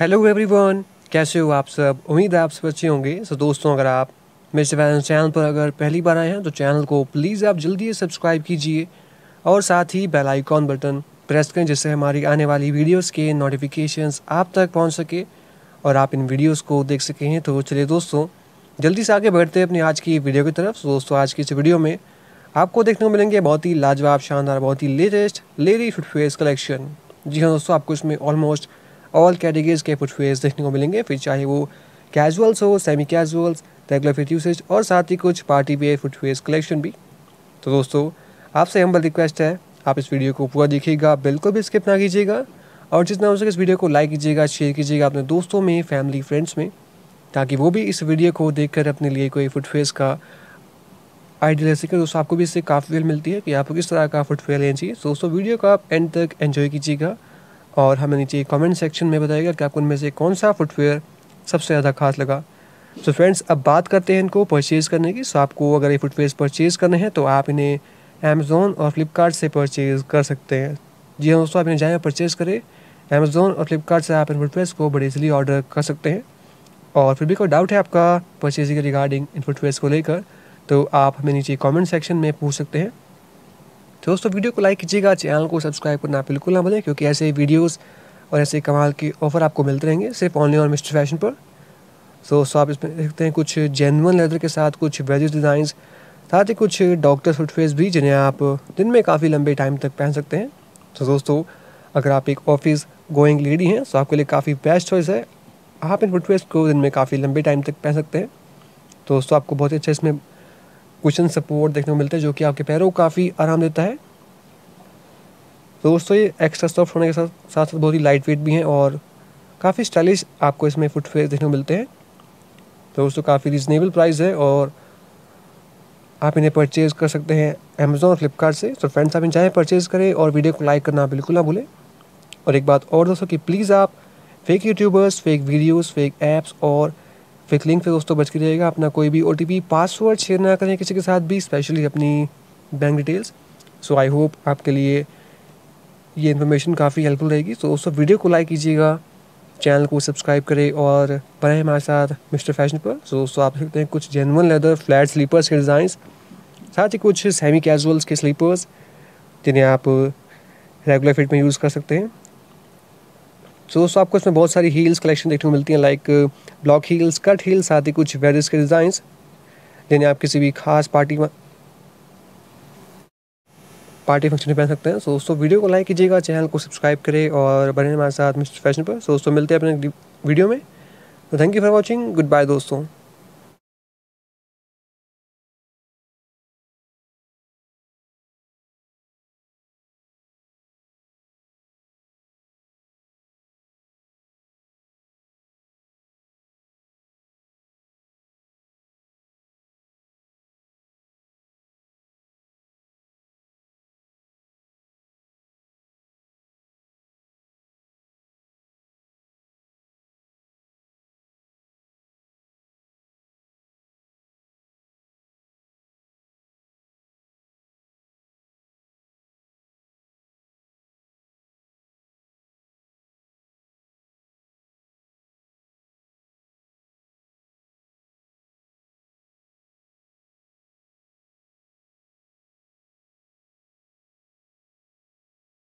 hello everyone कैसे हो आप सब उम्मीद है आप सब अच्छे होंगे सो दोस्तों अगर आप मेरे सिवान चैनल पर अगर पहली बार आए हैं तो चैनल को प्लीज़ आप जल्दी सब्सक्राइब कीजिए और साथ ही बेल आइकॉन बटन प्रेस करें जिससे हमारी आने वाली वीडियोस के नोटिफिकेशंस आप तक पहुंच सके और आप इन वीडियोस को देख सकें तो चलिए दोस्तों जल्दी से आगे बढ़ते हैं अपनी आज की वीडियो की तरफ दोस्तों आज की इस वीडियो में आपको देखने को मिलेंगे बहुत ही लाजवाब शानदार बहुत ही लेटेस्ट लेडी फुटफेस कलेक्शन जी हाँ दोस्तों आपको इसमें ऑलमोस्ट ऑल कैटेगरीज के फुटवेयर्स देखने को मिलेंगे फिर चाहे वो कैजुअल्स हो semi casuals regular fit usage और साथ ही कुछ पार्टी वेयर फुटवेयर्स कलेक्शन भी तो दोस्तों आपसे हम रिक्वेस्ट है आप इस वीडियो को पूरा देखिएगा बिल्कुल भी स्किप ना कीजिएगा और जितना हो सके इस वीडियो को लाइक कीजिएगा शेयर कीजिएगा अपने दोस्तों में फैमिली फ्रेंड्स में ताकि वो भी इस वीडियो को देखकर अपने लिए कोई फुटवेयर्स का आइडिया ले सके दोस्तों आपको भी इससे काफ़ी वेल मिलती है कि आपको किस तरह का फुटवेयर लेना चाहिए दोस्तों वीडियो को आप एंड तक एंजॉय कीजिएगा और हमें नीचे कमेंट सेक्शन में बताएगा कि आपको उनमें से कौन सा फुटवेयर सबसे ज़्यादा खास लगा सो so फ्रेंड्स अब बात करते हैं इनको परचेज़ करने की सो so आपको अगर ये फुटवेयर परचेज़ करने हैं तो आप इन्हें अमेज़ोन और फ्लिपकार्ट से परचेज़ कर सकते हैं जी हाँ दोस्तों आप इन्हें जाएँ परचेज़ करें अमेज़ोन और फ्लिपकार्ट से आप इन फुटवेयर को बड़े इजिली ऑर्डर कर सकते हैं और फिर भी कोई डाउट है आपका परचेजिंग रिगार्डिंग इन फुटवेयर को लेकर तो आप हमें नीचे कमेंट सेक्शन में पूछ सकते हैं तो दोस्तों वीडियो को लाइक कीजिएगा चैनल को सब्सक्राइब करना बिल्कुल ना भूलें क्योंकि ऐसे वीडियोज़ और ऐसे कमाल के ऑफर आपको मिलते रहेंगे सिर्फ ऑनली और मिस्टर फैशन पर सो दोस्तों आप इसमें देखते हैं कुछ जेनवन लेदर के साथ कुछ वेजिस डिज़ाइंस साथ ही कुछ डॉक्टर फुटफेस भी जिन्हें आप दिन में काफ़ी लंबे टाइम तक पहन सकते हैं तो दोस्तों अगर आप एक ऑफिस गोइंग लेडी हैं तो आपके लिए काफ़ी बेस्ट चॉइस है आप इन फुटवेयर को दिन में काफ़ी लंबे टाइम तक पहन सकते हैं तो दोस्तों आपको बहुत ही अच्छा इसमें कुशन सपोर्ट देखने को मिलता है जो कि आपके पैरों को काफ़ी आराम देता है तो दोस्तों ये एक्स्ट्रा सॉफ्ट होने के साथ साथ साथ बहुत ही लाइट वेट भी हैं और काफ़ी स्टाइलिश आपको इसमें फुटवेयर देखने को मिलते हैं तो दोस्तों काफ़ी रिजनेबल प्राइस है और आप इन्हें परचेज़ कर सकते हैं अमेज़ोन और फ्लिपकार्ट से तो फ्रेंड्स आप इन चाहें परचेज़ करें और वीडियो को लाइक करना बिल्कुल ना भूलें और एक बात और दोस्तों कि प्लीज़ आप fake youtubers fake videos fake apps और फिर लिंक पे दोस्तों बच के रहेगा अपना कोई भी ओ पासवर्ड शेयर ना करें किसी के साथ भी स्पेशली अपनी bank details so I hope आपके लिए ये इन्फॉर्मेशन काफ़ी हेल्पफुल रहेगी तो दोस्तों वीडियो को लाइक कीजिएगा चैनल को सब्सक्राइब करें और बढ़े हमारे साथ मिस्टर फैशन पर सो तो दोस्तों आप सकते हैं कुछ जेनवन लेदर फ्लैट स्लीपर्स के डिज़ाइंस साथ ही कुछ सेमी कैजुअल्स के स्लीपर्स जिन्हें आप रेगुलर फिट में यूज़ कर सकते हैं सो दोस्तों आपको इसमें बहुत सारी हील्स कलेक्शन देखने को मिलती हैं like block heels cut heels साथ ही कुछ वेरियस के डिज़ाइंस जिन्हें आप किसी भी खास पार्टी में पार्टी फंक्शन में पहन सकते हैं सो दोस्तों वीडियो को लाइक कीजिएगा चैनल को सब्सक्राइब करें और बने हमारे साथ मिस्टर फैशन पर सो दोस्तों मिलते हैं अपने वीडियो में तो thank you for watching goodbye दोस्तों